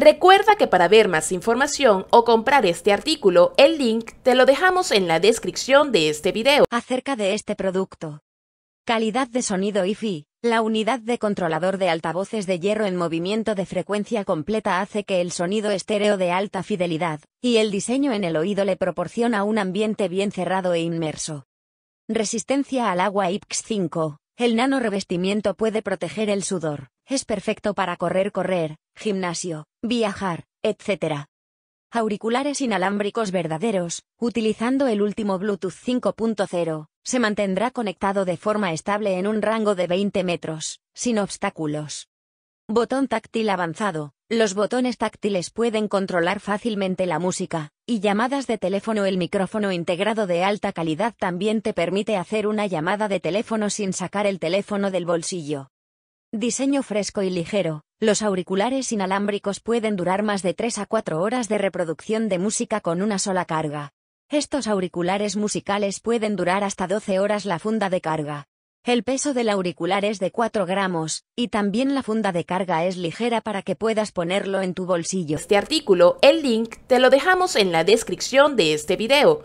Recuerda que para ver más información o comprar este artículo, el link te lo dejamos en la descripción de este video. Acerca de este producto. Calidad de sonido IFI. La unidad de controlador de altavoces de hierro en movimiento de frecuencia completa hace que el sonido estéreo de alta fidelidad, y el diseño en el oído le proporciona un ambiente bien cerrado e inmerso. Resistencia al agua IPX5. El nano revestimiento puede proteger el sudor. Es perfecto para correr, correr, gimnasio, viajar, etc. Auriculares inalámbricos verdaderos, utilizando el último Bluetooth 5.0, se mantendrá conectado de forma estable en un rango de 20 metros, sin obstáculos. Botón táctil avanzado. Los botones táctiles pueden controlar fácilmente la música, y llamadas de teléfono. El micrófono integrado de alta calidad también te permite hacer una llamada de teléfono sin sacar el teléfono del bolsillo. Diseño fresco y ligero. Los auriculares inalámbricos pueden durar más de 3 a 4 horas de reproducción de música con una sola carga. Estos auriculares musicales pueden durar hasta 12 horas la funda de carga. El peso del auricular es de 4 gramos, y también la funda de carga es ligera para que puedas ponerlo en tu bolsillo. Este artículo, el link, te lo dejamos en la descripción de este video.